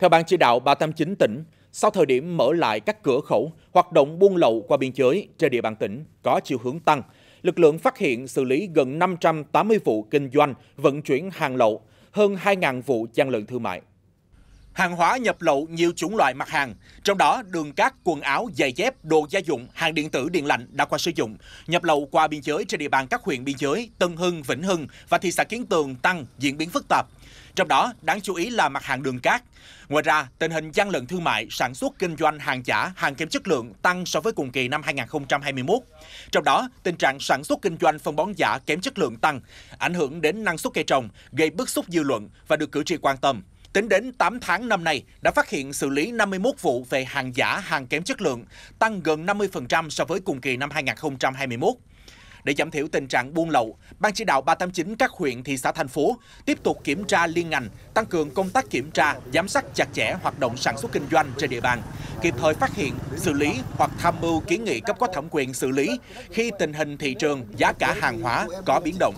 Theo Ban chỉ đạo 389 tỉnh, sau thời điểm mở lại các cửa khẩu, hoạt động buôn lậu qua biên giới trên địa bàn tỉnh có chiều hướng tăng. Lực lượng phát hiện xử lý gần 580 vụ kinh doanh, vận chuyển hàng lậu, hơn 2.000 vụ gian lận thương mại. Hàng hóa nhập lậu nhiều chủng loại mặt hàng, trong đó đường cát, quần áo, giày dép, đồ gia dụng, hàng điện tử, điện lạnh đã qua sử dụng. Nhập lậu qua biên giới trên địa bàn các huyện biên giới Tân Hưng, Vĩnh Hưng và thị xã Kiến Tường tăng diễn biến phức tạp trong đó đáng chú ý là mặt hàng đường cát. Ngoài ra, tình hình gian lận thương mại, sản xuất kinh doanh hàng giả, hàng kém chất lượng tăng so với cùng kỳ năm 2021. Trong đó, tình trạng sản xuất kinh doanh phân bón giả kém chất lượng tăng, ảnh hưởng đến năng suất cây trồng, gây bức xúc dư luận và được cử tri quan tâm. Tính đến 8 tháng năm nay, đã phát hiện xử lý 51 vụ về hàng giả, hàng kém chất lượng, tăng gần 50% so với cùng kỳ năm 2021. Để giảm thiểu tình trạng buôn lậu, Ban chỉ đạo 389 các huyện, thị xã, thành phố tiếp tục kiểm tra liên ngành, tăng cường công tác kiểm tra, giám sát chặt chẽ hoạt động sản xuất kinh doanh trên địa bàn, kịp thời phát hiện, xử lý hoặc tham mưu kiến nghị cấp có thẩm quyền xử lý khi tình hình thị trường, giá cả hàng hóa có biến động.